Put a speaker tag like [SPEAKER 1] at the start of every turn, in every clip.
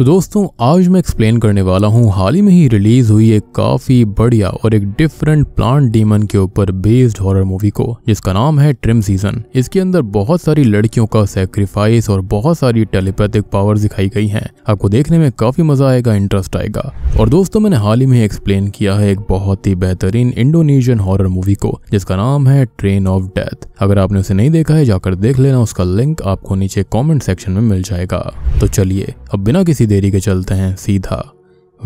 [SPEAKER 1] तो दोस्तों आज मैं एक्सप्लेन करने वाला हूँ हाल ही में ही रिलीज हुई एक काफ़ी बढ़िया और एक डिफरेंट प्लांट डीमन के ऊपर बेस्ड हॉरर मूवी को जिसका नाम है ट्रिम सीजन इसके अंदर बहुत सारी लड़कियों का सेक्रीफाइस और बहुत सारी टेलीपैथिक पावर दिखाई गई है आपको देखने में काफ़ी मजा आएगा इंटरेस्ट आएगा और दोस्तों मैंने हाल ही में एक्सप्लेन किया है एक बहुत ही बेहतरीन इंडोनेशियन हॉरर मूवी को जिसका नाम है ट्रेन ऑफ डेथ अगर आपने उसे नहीं देखा है जाकर देख लेना उसका लिंक आपको नीचे कॉमेंट सेक्शन में मिल जाएगा तो चलिए अब बिना किसी देरी के चलते हैं सीधा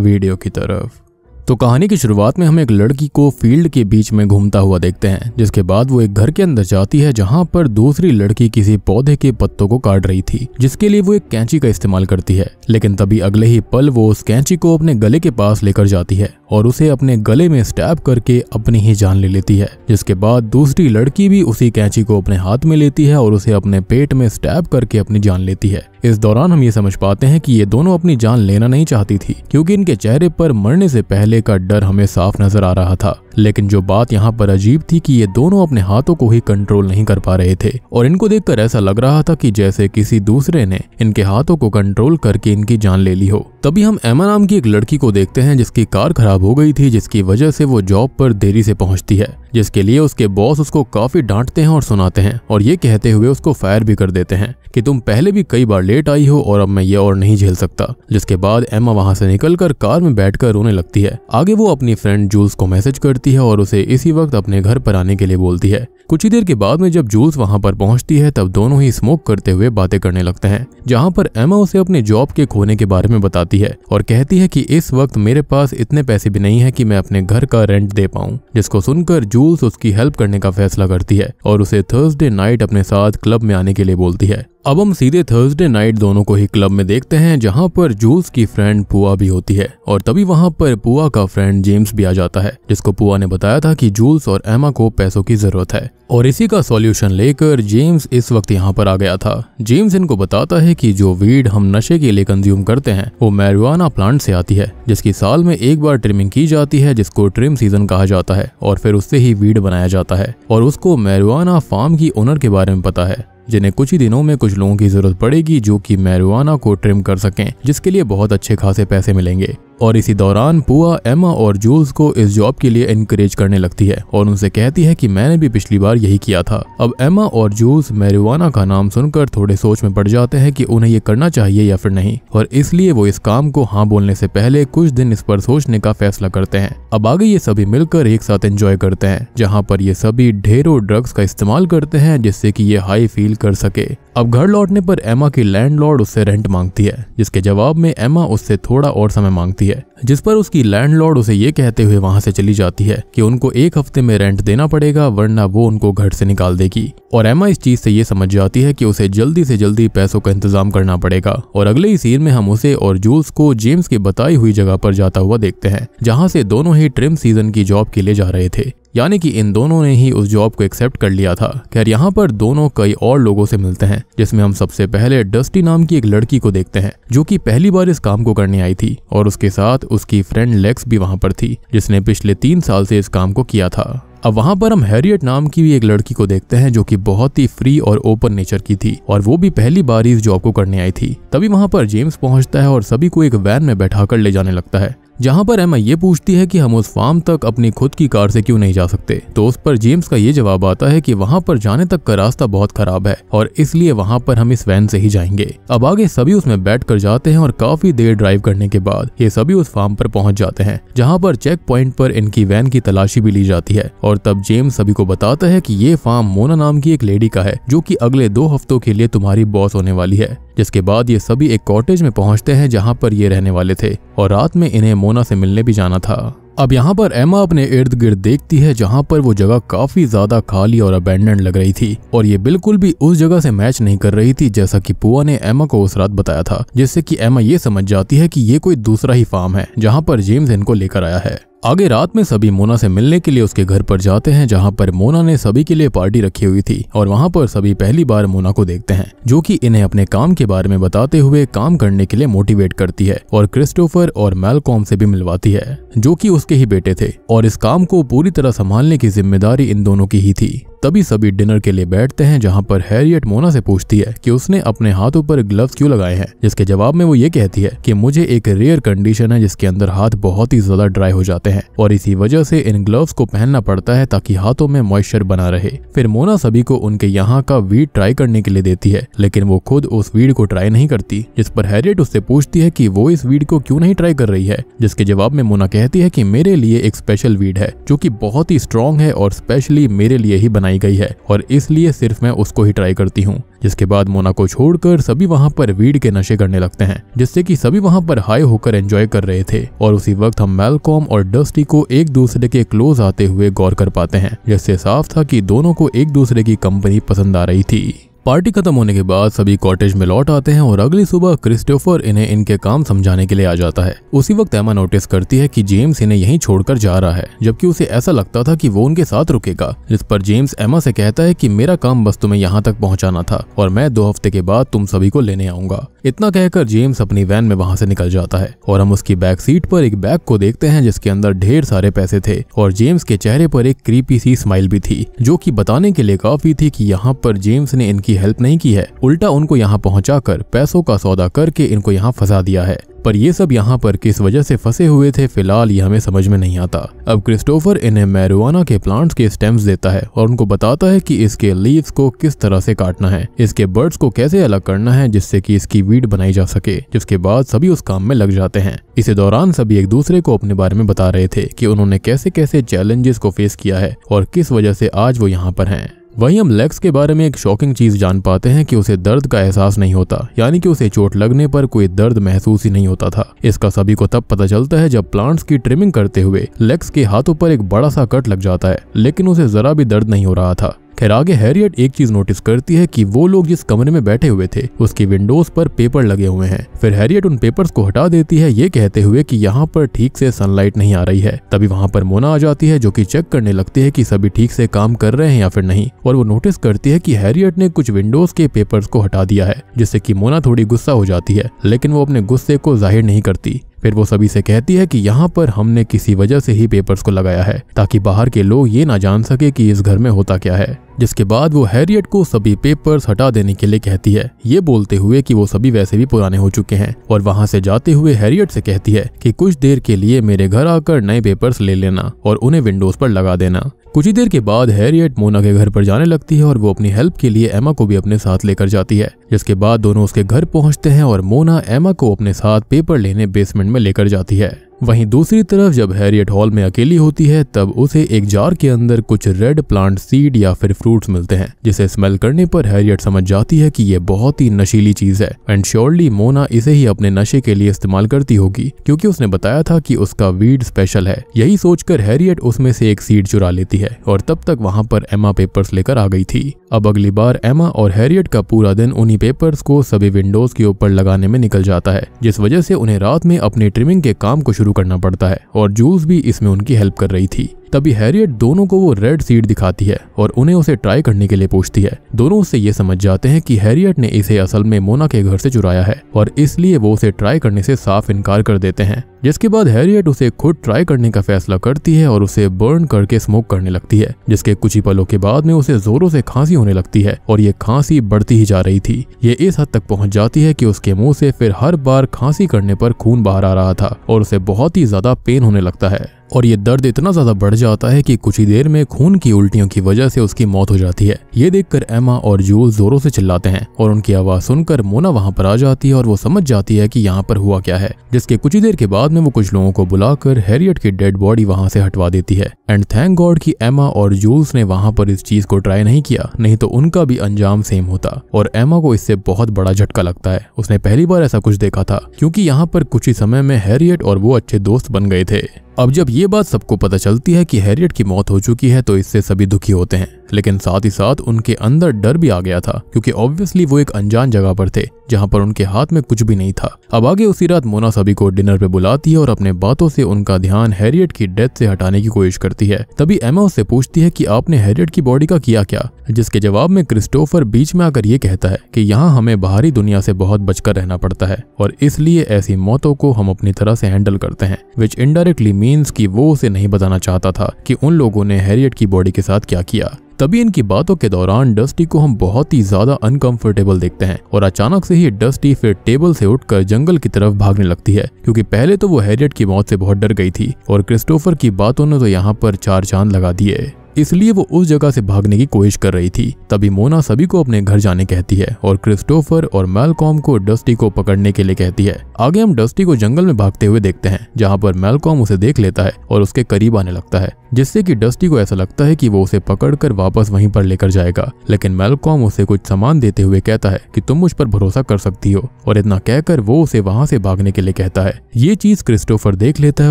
[SPEAKER 1] वीडियो की तरफ तो कहानी की शुरुआत में हम एक लड़की को फील्ड के बीच में घूमता हुआ देखते हैं जिसके बाद वो एक घर के अंदर जाती है जहां पर दूसरी लड़की किसी पौधे के पत्तों को काट रही थी जिसके लिए वो एक कैंची का इस्तेमाल करती है लेकिन तभी अगले ही पल वो उस कैंची को अपने गले के पास लेकर जाती है और उसे अपने गले में स्टैप करके अपनी ही जान ले लेती है जिसके बाद दूसरी लड़की भी उसी कैंची को अपने हाथ में लेती है और उसे अपने पेट में स्टैप करके अपनी जान लेती है इस दौरान हम ये समझ पाते हैं कि ये दोनों अपनी जान लेना नहीं चाहती थी क्योंकि इनके चेहरे पर मरने से पहले का डर हमें साफ नजर आ रहा था लेकिन जो बात यहाँ पर अजीब थी कि ये दोनों अपने हाथों को ही कंट्रोल नहीं कर पा रहे थे और इनको देखकर ऐसा लग रहा था कि जैसे किसी दूसरे ने इनके हाथों को कंट्रोल करके इनकी जान ले ली हो तभी हम एमा नाम की एक लड़की को देखते हैं जिसकी कार खराब हो गई थी जिसकी वजह से वो जॉब पर देरी से पहुंचती है जिसके लिए उसके बॉस उसको काफी डांटते हैं और सुनाते हैं और ये कहते हुए उसको फायर भी कर देते हैं कि तुम पहले भी कई बार लेट आई हो और अब मैं ये और नहीं झेल सकता जिसके बाद एमा वहां से निकलकर कार में बैठकर रोने लगती है आगे वो अपनी फ्रेंड जूल्स को मैसेज करती लेती है और उसे इसी वक्त अपने घर पर आने के लिए बोलती है कुछ ही देर के बाद में जब जूल्स वहां पर पहुंचती है तब दोनों ही स्मोक करते हुए बातें करने लगते हैं जहां पर एमा उसे अपने जॉब के खोने के बारे में बताती है और कहती है कि इस वक्त मेरे पास इतने पैसे भी नहीं है कि मैं अपने घर का रेंट दे पाऊं जिसको सुनकर जूल्स उसकी हेल्प करने का फैसला करती है और उसे थर्सडे नाइट अपने साथ क्लब में आने के लिए बोलती है अब हम सीधे थर्सडे नाइट दोनों को ही क्लब में देखते हैं जहां पर जूल्स की फ्रेंड पुआ भी होती है और तभी वहां पर पुआ का फ्रेंड जेम्स भी आ जाता है जिसको पुआ ने बताया था कि जूल्स और एमा को पैसों की जरूरत है और इसी का सॉल्यूशन लेकर जेम्स इस वक्त यहाँ पर आ गया था जेम्स इनको बताता है कि जो वीड हम नशे के लिए कंज्यूम करते हैं वो मैरिवाना प्लांट से आती है जिसकी साल में एक बार ट्रिमिंग की जाती है जिसको ट्रिम सीजन कहा जाता है और फिर उससे ही वीड बनाया जाता है और उसको मैरिवाना फार्म की ओनर के बारे में पता है जिन्हें कुछ ही दिनों में कुछ लोगों की जरूरत पड़ेगी जो कि मैरिवाना को ट्रिम कर सकें जिसके लिए बहुत अच्छे खासे पैसे मिलेंगे और इसी दौरान पुआ एमा और जूल्स को इस जॉब के लिए इनकरेज करने लगती है और उनसे कहती है कि मैंने भी पिछली बार यही किया था अब एमा और जूल्स मेरुवाना का नाम सुनकर थोड़े सोच में पड़ जाते हैं कि उन्हें ये करना चाहिए या फिर नहीं और इसलिए वो इस काम को हाँ बोलने से पहले कुछ दिन इस पर सोचने का फैसला करते हैं अब आगे ये सभी मिलकर एक साथ एंजॉय करते हैं जहाँ पर ये सभी ढेरों ड्रग्स का इस्तेमाल करते हैं जिससे की ये हाई फील कर सके अब घर लौटने पर एमा की लैंड उससे रेंट मांगती है जिसके जवाब में एमा उससे थोड़ा और समय मांगती होती है जिस पर उसकी लैंडलॉर्ड उसे ये कहते हुए वहां से चली जाती है कि उनको एक हफ्ते में रेंट देना पड़ेगा वरना वो उनको घर से निकाल देगी और एमा इस चीज से ये समझ जाती है कि उसे जल्दी से जल्दी पैसों का इंतजाम करना पड़ेगा और अगले ही सीन में हम उसे और जूल्स को जेम्स की बताई हुई जगह पर जाता हुआ देखते हैं जहाँ से दोनों ही ट्रिम सीजन की जॉब के लिए जा रहे थे यानी कि इन दोनों ने ही उस जॉब को एक्सेप्ट कर लिया था खैर यहाँ पर दोनों कई और लोगों से मिलते हैं जिसमें हम सबसे पहले डस्टी नाम की एक लड़की को देखते हैं जो कि पहली बार इस काम को करने आई थी और उसके साथ उसकी फ्रेंड लेक्स भी वहाँ पर थी जिसने पिछले तीन साल से इस काम को किया था अब वहां पर हम हैरियट नाम की भी एक लड़की को देखते हैं जो कि बहुत ही फ्री और ओपन नेचर की थी और वो भी पहली बार इस जॉब को करने आई थी तभी वहां पर जेम्स पहुंचता है और सभी को एक वैन में बैठा कर ले जाने लगता है जहां पर एमा ये पूछती है कि हम उस फार्म तक अपनी खुद की कार से क्यों नहीं जा सकते तो उस पर जेम्स का ये जवाब आता है कि वहां पर जाने तक का रास्ता बहुत खराब है और इसलिए वहां पर हम इस वैन से ही जाएंगे अब आगे सभी उसमें बैठ कर जाते हैं और काफी देर ड्राइव करने के बाद ये सभी उस फार्म पर पहुंच जाते हैं जहाँ पर चेक पॉइंट पर इनकी वैन की तलाशी भी ली जाती है और तब जेम्स सभी को बताता है की ये फार्म मोना नाम की एक लेडी का है जो की अगले दो हफ्तों के लिए तुम्हारी बॉस होने वाली है जिसके बाद ये सभी एक कॉटेज में पहुंचते हैं जहां पर ये रहने वाले थे और रात में इन्हें मोना से मिलने भी जाना था अब यहाँ पर एमा अपने इर्द गिर्द देखती है जहाँ पर वो जगह काफी ज्यादा खाली और अबेंडेंट लग रही थी और ये बिल्कुल भी उस जगह से मैच नहीं कर रही थी जैसा कि पुआ ने एमा को उस रात बताया था जिससे कि एमा ये समझ जाती है कि ये कोई दूसरा ही फार्म है जहाँ पर जेम्स इनको लेकर आया है आगे रात में सभी मोना से मिलने के लिए उसके घर पर जाते हैं जहां पर मोना ने सभी के लिए पार्टी रखी हुई थी और वहां पर सभी पहली बार मोना को देखते हैं जो कि इन्हें अपने काम के बारे में बताते हुए काम करने के लिए मोटिवेट करती है और क्रिस्टोफर और मेलकॉम से भी मिलवाती है जो कि उसके ही बेटे थे और इस काम को पूरी तरह संभालने की जिम्मेदारी इन दोनों की ही थी तभी सभी डिनर के लिए बैठते हैं जहाँ पर हैरियट मोना से पूछती है कि उसने अपने हाथों पर ग्लव्स क्यों लगाए हैं जिसके जवाब में वो ये कहती है कि मुझे एक रेयर कंडीशन है जिसके अंदर हाथ बहुत ही ज्यादा ड्राई हो जाते हैं और इसी वजह से इन ग्लव्स को पहनना पड़ता है ताकि हाथों में मॉइस्चर बना रहे फिर मोना सभी को उनके यहाँ का वीड ट्राई करने के लिए देती है लेकिन वो खुद उस वीड को ट्राई नहीं करती जिस पर हैरियट उससे पूछती है की वो इस वीड को क्यूँ नहीं ट्राई कर रही है जिसके जवाब में मोना कहती है की मेरे लिए एक स्पेशल वीड है जो की बहुत ही स्ट्रॉन्ग है और स्पेशली मेरे लिए ही बनाई बनाई गई है और इसलिए सिर्फ मैं उसको ही ट्राई करती हूँ जिसके बाद मोना को छोड़कर सभी वहाँ पर वीड के नशे करने लगते हैं जिससे कि सभी वहाँ पर हाई होकर एंजॉय कर रहे थे और उसी वक्त हम मेलकॉम और डस्टी को एक दूसरे के क्लोज आते हुए गौर कर पाते हैं जिससे साफ था कि दोनों को एक दूसरे की कंपनी पसंद आ रही थी पार्टी खत्म होने के बाद सभी कॉटेज में लौट आते हैं और अगली सुबह क्रिस्टोफर इन्हें इनके काम समझाने के लिए आ जाता है उसी वक्त एमा नोटिस करती है कि जेम्स इन्हें यहीं छोड़कर जा रहा है जबकि उसे ऐसा लगता था कि वो उनके साथ रुकेगा जिस पर जेम्स एमा से कहता है कि मेरा काम बस तुम्हें यहाँ तक पहुँचाना था और मैं दो हफ्ते के बाद तुम सभी को लेने आऊंगा इतना कहकर जेम्स अपनी वैन में वहाँ से निकल जाता है और हम उसकी बैक सीट पर एक बैग को देखते हैं जिसके अंदर ढेर सारे पैसे थे और जेम्स के चेहरे पर एक क्रीपी सी स्माइल भी थी जो की बताने के लिए काफी थी की यहाँ पर जेम्स ने इनकी की हेल्प नहीं की है उल्टा उनको यहाँ कर पैसों का सौदा करके इनको यहाँ फंसा दिया है पर ये सब यहाँ पर किस वजह से फंसे हुए थे फिलहाल ये हमें समझ में नहीं आता अब क्रिस्टोफर इन्हें मैरुआना के प्लांट्स के स्टेम्स देता है और उनको बताता है कि इसके लीव्स को किस तरह से काटना है इसके बर्ड्स को कैसे अलग करना है जिससे कि इसकी वीड बनाई जा सके जिसके बाद सभी उस काम में लग जाते हैं इसी दौरान सभी एक दूसरे को अपने बारे में बता रहे थे की उन्होंने कैसे कैसे चैलेंजेस को फेस किया है और किस वजह से आज वो यहाँ पर है वहीं हम लेग्स के बारे में एक शॉकिंग चीज़ जान पाते हैं कि उसे दर्द का एहसास नहीं होता यानी कि उसे चोट लगने पर कोई दर्द महसूस ही नहीं होता था इसका सभी को तब पता चलता है जब प्लांट्स की ट्रिमिंग करते हुए लेग्स के हाथों पर एक बड़ा सा कट लग जाता है लेकिन उसे जरा भी दर्द नहीं हो रहा था खैर आगे हैरियट एक चीज नोटिस करती है कि वो लोग जिस कमरे में बैठे हुए थे उसकी विंडोज पर पेपर लगे हुए हैं फिर हैरियट उन पेपर्स को हटा देती है ये कहते हुए कि यहाँ पर ठीक से सनलाइट नहीं आ रही है तभी वहाँ पर मोना आ जाती है जो कि चेक करने लगती है कि सभी ठीक से काम कर रहे हैं या फिर नहीं और वो नोटिस करती है की हैरियट ने कुछ विंडोज के पेपर्स को हटा दिया है जिससे की मोना थोड़ी गुस्सा हो जाती है लेकिन वो अपने गुस्से को जाहिर नहीं करती फिर वो सभी से कहती है कि यहाँ पर हमने किसी वजह से ही पेपर्स को लगाया है ताकि बाहर के लोग ये ना जान सके कि इस घर में होता क्या है जिसके बाद वो हैरियट को सभी पेपर्स हटा देने के लिए कहती है ये बोलते हुए कि वो सभी वैसे भी पुराने हो चुके हैं और वहाँ से जाते हुए हैरियट से कहती है कि कुछ देर के लिए मेरे घर आकर नए पेपर्स ले लेना और उन्हें विंडोज पर लगा देना कुछ ही देर के बाद हैरियट मोना के घर पर जाने लगती है और वो अपनी हेल्प के लिए एमा को भी अपने साथ लेकर जाती है जिसके बाद दोनों उसके घर पहुंचते हैं और मोना एमा को अपने साथ पेपर लेने बेसमेंट में लेकर जाती है वहीं दूसरी तरफ जब हैरियट हॉल में अकेली होती है तब उसे एक जार के अंदर कुछ रेड प्लांट सीड या फिर फ्रूट्स मिलते हैं जिसे स्मेल करने पर हैरियट समझ जाती है कि ये बहुत ही नशीली चीज है एंड श्योरली मोना इसे ही अपने नशे के लिए इस्तेमाल करती होगी क्योंकि उसने बताया था कि उसका वीड स्पेशल है यही सोचकर हैरियट उसमें से एक सीड चुरा लेती है और तब तक वहां पर एमा पेपर्स लेकर आ गई थी अब अगली बार एमा और हैरियट का पूरा दिन उन्हीं पेपर्स को सभी विंडोज के ऊपर लगाने में निकल जाता है जिस वजह से उन्हें रात में अपने ट्रिमिंग के काम को शुरू करना पड़ता है और जूल्स भी इसमें उनकी हेल्प कर रही थी तभी हैरियट दोनों को वो रेड सीड दिखाती है और उन्हें उसे ट्राई करने के लिए पूछती है दोनों उससे ये समझ जाते हैं कि हैरियट ने इसे असल में मोना के घर से चुराया है और इसलिए वो उसे ट्राई करने से साफ इनकार कर देते हैं जिसके बाद हैरियट उसे खुद ट्राई करने का फैसला करती है और उसे बर्न करके स्मोक करने लगती है जिसके कुछ ही पलों के बाद में उसे जोरों से खांसी होने लगती है और ये खांसी बढ़ती ही जा रही थी ये इस हद तक पहुंच जाती है कि उसके मुंह से फिर हर बार खांसी करने पर खून बाहर आ रहा था और उसे बहुत ही ज्यादा पेन होने लगता है और ये दर्द इतना ज्यादा बढ़ जाता है कि कुछ ही देर में खून की उल्टियों की वजह से उसकी मौत हो जाती है ये देखकर एमा और जूल जोरों से चिल्लाते हैं और उनकी आवाज सुनकर मोना वहाँ पर आ जाती है और वो समझ जाती है कि यहाँ पर हुआ क्या है जिसके कुछ ही देर के बाद में वो कुछ लोगों को बुलाकर हैरियट की डेड बॉडी वहाँ से हटवा देती है एंड थैंक गॉड की एमा और जूल्स ने वहाँ पर इस चीज को ट्राई नहीं किया नहीं तो उनका भी अंजाम सेम होता और एमा को इससे बहुत बड़ा झटका लगता है उसने पहली बार ऐसा कुछ देखा था क्योंकि यहाँ पर कुछ ही समय में हैरियट और वो अच्छे दोस्त बन गए थे अब जब ये बात सबको पता चलती है कि हैरियट की मौत हो चुकी है तो इससे सभी दुखी होते हैं लेकिन साथ ही साथ उनके अंदर डर भी आ गया था क्योंकि ऑब्वियसली वो एक अनजान जगह पर थे जहां पर उनके हाथ में कुछ भी नहीं था अब आगे उसी रात मोना सभी को डिनर पे बुलाती है और अपने बातों से उनका ध्यान हैरियट की डेथ से हटाने की कोशिश करती है तभी एमा उससे पूछती है कि आपने हैरियट की बॉडी का किया क्या जिसके जवाब में क्रिस्टोफर बीच में आकर ये कहता है कि यहाँ हमें बाहरी दुनिया से बहुत बचकर रहना पड़ता है और इसलिए ऐसी मौतों को हम अपनी तरह से हैंडल करते हैं विच इनडायरेक्टली मीन्स की वो उसे नहीं बताना चाहता था की उन लोगों ने हैरियट की बॉडी के साथ क्या किया तभी इनकी बातों के दौरान डस्टी को हम बहुत ही ज्यादा अनकंफर्टेबल देखते हैं और अचानक से ही डस्टी फिर टेबल से उठकर जंगल की तरफ भागने लगती है क्योंकि पहले तो वो हैरियट की मौत से बहुत डर गई थी और क्रिस्टोफर की बातों ने तो यहाँ पर चार चांद लगा दिए इसलिए वो उस जगह से भागने की कोशिश कर रही थी तभी मोना सभी को अपने घर जाने कहती है और क्रिस्टोफर और मेलकॉम को डस्टी को पकड़ने के लिए कहती है आगे हम डस्टी को जंगल में भागते हुए देखते हैं जहाँ पर मेलकॉम उसे देख लेता है और उसके करीब आने लगता है जिससे कि डस्टी को ऐसा लगता है कि वो उसे पकड़कर वापस वहीं पर लेकर जाएगा लेकिन मेलकॉम उसे कुछ सामान देते हुए कहता है कि तुम मुझ पर भरोसा कर सकती हो और इतना कहकर वो उसे वहां से भागने के लिए कहता है ये चीज क्रिस्टोफर देख लेता है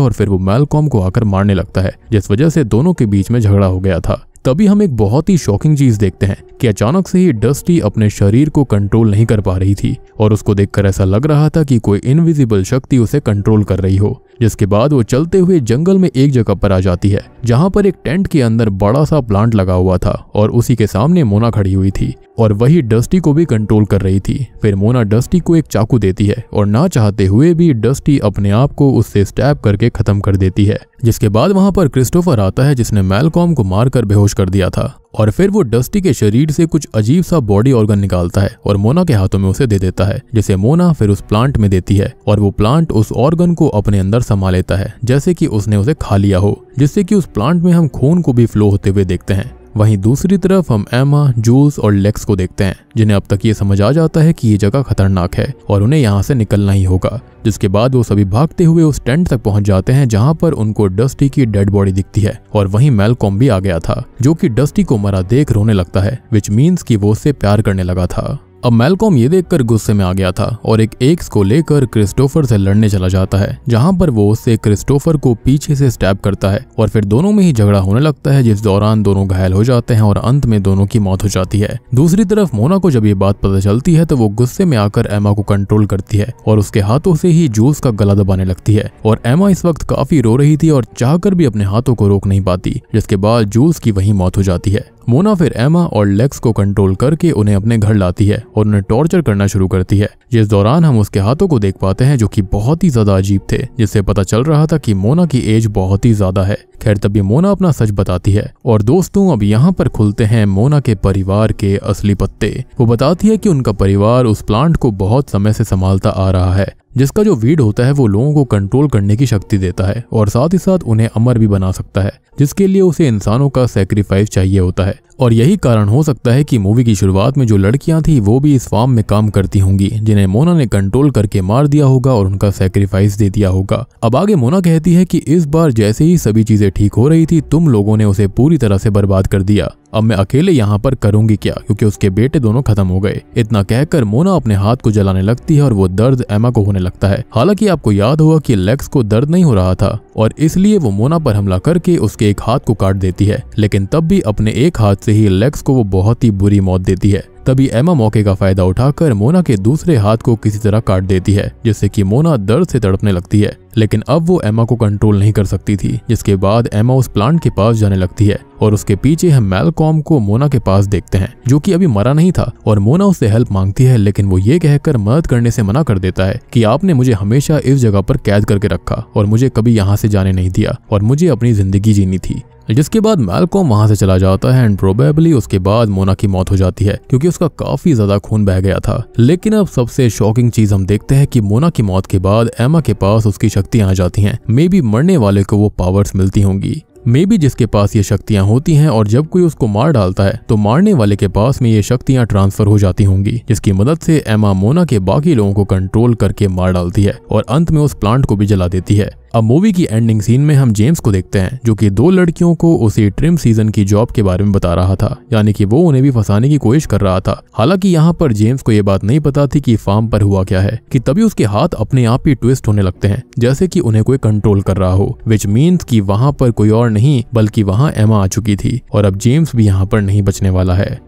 [SPEAKER 1] और फिर वो मेलकॉम को आकर मारने लगता है जिस वजह से दोनों के बीच में झगड़ा हो गया at तभी हम एक बहुत ही शॉकिंग चीज देखते हैं कि अचानक से ही डस्टी अपने शरीर को कंट्रोल नहीं कर पा रही थी और उसको देखकर ऐसा लग रहा था कि कोई इनविजिबल शक्ति उसे कंट्रोल कर रही हो जिसके बाद वो चलते हुए जंगल में एक जगह पर आ जाती है जहाँ पर एक टेंट के अंदर बड़ा सा प्लांट लगा हुआ था और उसी के सामने मोना खड़ी हुई थी और वही डस्टी को भी कंट्रोल कर रही थी फिर मोना डस्टी को एक चाकू देती है और ना चाहते हुए भी डस्टी अपने आप को उससे स्टैप करके खत्म कर देती है जिसके बाद वहां पर क्रिस्टोफर आता है जिसने मेलकॉम को मारकर बेहोश बेहोश कर दिया था और फिर वो डस्टी के शरीर से कुछ अजीब सा बॉडी ऑर्गन निकालता है और मोना के हाथों में उसे दे देता है जिसे मोना फिर उस प्लांट में देती है और वो प्लांट उस ऑर्गन को अपने अंदर समा लेता है जैसे कि उसने उसे खा लिया हो जिससे कि उस प्लांट में हम खून को भी फ्लो होते हुए देखते हैं वहीं दूसरी तरफ हम एमा जूल्स और लेक्स को देखते हैं जिन्हें अब तक ये समझ आ जाता है कि ये जगह खतरनाक है और उन्हें यहाँ से निकलना ही होगा जिसके बाद वो सभी भागते हुए उस टेंट तक पहुंच जाते हैं जहां पर उनको डस्टी की डेड बॉडी दिखती है और वहीं मेलकॉम भी आ गया था जो कि डस्टी को मरा देख रोने लगता है विच मीन्स कि वो उससे प्यार करने लगा था अब मेलकॉम ये देखकर गुस्से में आ गया था और एक एक्स को लेकर क्रिस्टोफर से लड़ने चला जाता है जहां पर वो उससे क्रिस्टोफर को पीछे से स्टैब करता है और फिर दोनों में ही झगड़ा होने लगता है जिस दौरान दोनों घायल हो जाते हैं और अंत में दोनों की मौत हो जाती है दूसरी तरफ मोना को जब ये बात पता चलती है तो वो गुस्से में आकर एमा को कंट्रोल करती है और उसके हाथों से ही जूस का गला दबाने लगती है और एमा इस वक्त काफी रो रही थी और चाहकर भी अपने हाथों को रोक नहीं पाती जिसके बाद जूस की वही मौत हो जाती है मोना फिर एमा और लेक्स को कंट्रोल करके उन्हें अपने घर लाती है और उन्हें टॉर्चर करना शुरू करती है जिस दौरान हम उसके हाथों को देख पाते हैं जो कि बहुत ही ज्यादा अजीब थे जिससे पता चल रहा था कि मोना की एज बहुत ही ज्यादा है खैर तभी मोना अपना सच बताती है और दोस्तों अब यहाँ पर खुलते हैं मोना के परिवार के असली पत्ते वो बताती है कि उनका परिवार उस प्लांट को बहुत समय से संभालता आ रहा है जिसका जो वीड होता है वो लोगों को कंट्रोल करने की शक्ति देता है और साथ ही साथ उन्हें अमर भी बना सकता है जिसके लिए उसे इंसानों का सेक्रीफाइस चाहिए होता है और यही कारण हो सकता है कि मूवी की शुरुआत में जो लड़कियां थी वो भी इस फार्म में काम करती होंगी जिन्हें मोना ने कंट्रोल करके मार दिया होगा और उनका सेक्रीफाइस दे दिया होगा अब आगे मोना कहती है कि इस बार जैसे ही सभी चीजें ठीक हो रही थी तुम लोगों ने उसे पूरी तरह से बर्बाद कर दिया अब मैं अकेले यहाँ पर करूंगी क्या क्योंकि उसके बेटे दोनों खत्म हो गए इतना कहकर मोना अपने हाथ को जलाने लगती है और वो दर्द एमा को होने लगता है हालांकि आपको याद होगा कि लेक्स को दर्द नहीं हो रहा था और इसलिए वो मोना पर हमला करके उसके एक हाथ को काट देती है लेकिन तब भी अपने एक हाथ से से ही लेक्स को वो बहुत ही बुरी मौत देती है तभी एमा मौके का फायदा उठाकर मोना के दूसरे हाथ को किसी तरह काट देती है जिससे कि मोना दर्द से तड़पने लगती है लेकिन अब वो एमा को कंट्रोल नहीं कर सकती थी जिसके बाद एमा उस प्लांट के पास जाने लगती है और उसके पीछे हम मेलकॉम को मोना के पास देखते हैं जो कि अभी मरा नहीं था और मोना उससे हेल्प मांगती है लेकिन वो ये कहकर मदद करने से मना कर देता है कि आपने मुझे हमेशा इस जगह पर कैद करके रखा और मुझे कभी यहाँ से जाने नहीं दिया और मुझे अपनी जिंदगी जीनी थी जिसके बाद मेलकॉम वहां से चला जाता है एंड प्रोबेबली उसके बाद मोना की मौत हो जाती है क्योंकि उसका काफी ज्यादा खून बह गया था लेकिन अब सबसे शॉकिंग चीज हम देखते हैं कि मोना की मौत के बाद एमा के पास उसकी शक्तियां आ जाती हैं मे बी मरने वाले को वो पावर्स मिलती होंगी मे बी जिसके पास ये शक्तियां होती हैं और जब कोई उसको मार डालता है तो मारने वाले के पास में ये शक्तियां ट्रांसफर हो जाती होंगी जिसकी मदद से एमा मोना के बाकी लोगों को कंट्रोल करके मार डालती है और अंत में उस प्लांट को भी जला देती है अब मूवी की एंडिंग सीन में हम जेम्स को देखते हैं जो कि दो लड़कियों को उसे ट्रिम सीजन की जॉब के बारे में बता रहा था यानी कि वो उन्हें भी फंसाने की कोशिश कर रहा था हालांकि यहाँ पर जेम्स को ये बात नहीं पता थी कि फार्म पर हुआ क्या है कि तभी उसके हाथ अपने आप ही ट्विस्ट होने लगते हैं जैसे कि उन्हें कोई कंट्रोल कर रहा हो विच मीन्स की वहाँ पर कोई और नहीं बल्कि वहाँ एमा आ चुकी थी और अब जेम्स भी यहाँ पर नहीं बचने वाला है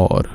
[SPEAKER 1] और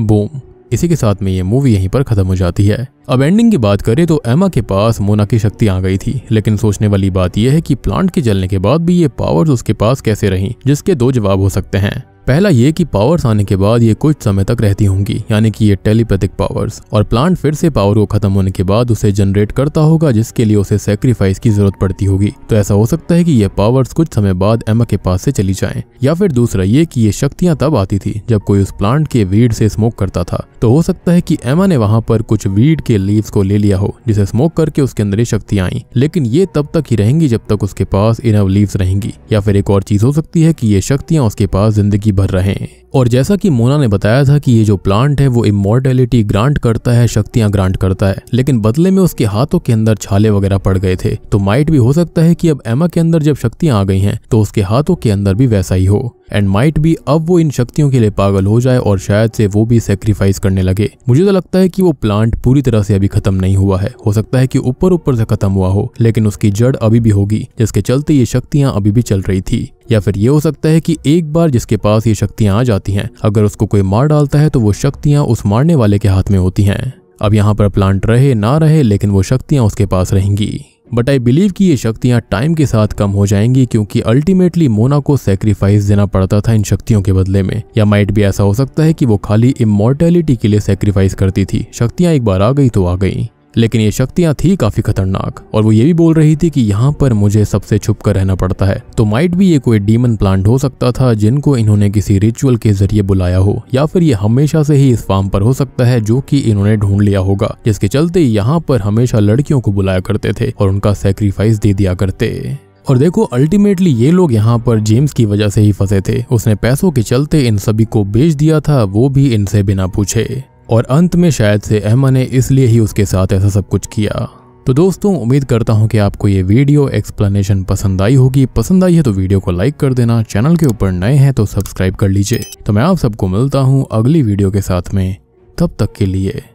[SPEAKER 1] बूम इसी के साथ में ये मूवी यहीं पर खत्म हो जाती है अब एंडिंग की बात करें तो एमा के पास मोना की शक्ति आ गई थी लेकिन सोचने वाली बात यह है कि प्लांट के जलने के बाद भी ये पावर्स उसके पास कैसे रहीं जिसके दो जवाब हो सकते हैं पहला ये कि पावर्स आने के बाद ये कुछ समय तक रहती होंगी यानी कि ये टेलीपैथिक पावर्स और प्लांट फिर से पावर को खत्म होने के बाद उसे जनरेट करता होगा जिसके लिए उसे सेक्रीफाइस की जरूरत पड़ती होगी तो ऐसा हो सकता है कि ये पावर्स कुछ समय बाद एमा के पास से चली जाए या फिर दूसरा ये की ये शक्तियाँ तब आती थी जब कोई उस प्लांट के वीड से स्मोक करता था तो हो सकता है की एमा ने वहाँ पर कुछ वीड के लीव्स को ले लिया हो जिसे स्मोक करके उसके अंदर ये शक्ति आई लेकिन ये तब तक ही रहेंगी जब तक उसके पास इनव लीव्स रहेंगी या फिर एक और चीज हो सकती है की ये शक्तियाँ उसके पास जिंदगी भर रहे हैं और जैसा कि मोना ने बताया था कि ये जो प्लांट है वो इमोर्टेलिटी ग्रांट करता है शक्तियां ग्रांट करता है लेकिन बदले में उसके हाथों के अंदर छाले वगैरह पड़ गए थे तो माइट भी हो सकता है कि अब एमा के अंदर जब शक्तियां आ गई हैं तो उसके हाथों के अंदर भी वैसा ही हो एंड माइट भी अब वो इन शक्तियों के लिए पागल हो जाए और शायद से वो भी सेक्रीफाइस करने लगे मुझे तो लगता है कि वो प्लांट पूरी तरह से अभी खत्म नहीं हुआ है हो सकता है कि ऊपर ऊपर से खत्म हुआ हो लेकिन उसकी जड़ अभी भी होगी जिसके चलते ये शक्तियां अभी भी चल रही थी या फिर ये हो सकता है कि एक बार जिसके पास ये शक्तियां आ जाती जाती हैं अगर उसको कोई मार डालता है तो वो शक्तियां उस मारने वाले के हाथ में होती हैं अब यहाँ पर प्लांट रहे ना रहे लेकिन वो शक्तियां उसके पास रहेंगी बट आई बिलीव कि ये शक्तियां टाइम के साथ कम हो जाएंगी क्योंकि अल्टीमेटली मोना को सेक्रीफाइस देना पड़ता था इन शक्तियों के बदले में या माइट भी ऐसा हो सकता है कि वो खाली इमोर्टेलिटी के लिए सेक्रीफाइस करती थी शक्तियां एक बार आ गई तो आ गई लेकिन ये शक्तियां थी काफी खतरनाक और वो ये भी बोल रही थी कि यहाँ पर मुझे सबसे छुप कर रहना पड़ता है तो माइट भी ये कोई डीमन प्लांट हो सकता था जिनको इन्होंने किसी रिचुअल के जरिए बुलाया हो या फिर ये हमेशा से ही इस फार्म पर हो सकता है जो की इन्होंने ढूंढ लिया होगा जिसके चलते यहाँ पर हमेशा लड़कियों को बुलाया करते थे और उनका सेक्रीफाइस दे दिया करते और देखो अल्टीमेटली ये लोग यहाँ पर जेम्स की वजह से ही फंसे थे उसने पैसों के चलते इन सभी को बेच दिया था वो भी इनसे बिना पूछे और अंत में शायद से एमा ने इसलिए ही उसके साथ ऐसा सब कुछ किया तो दोस्तों उम्मीद करता हूँ कि आपको ये वीडियो एक्सप्लेनेशन पसंद आई होगी पसंद आई है तो वीडियो को लाइक कर देना चैनल के ऊपर नए हैं तो सब्सक्राइब कर लीजिए तो मैं आप सबको मिलता हूँ अगली वीडियो के साथ में तब तक के लिए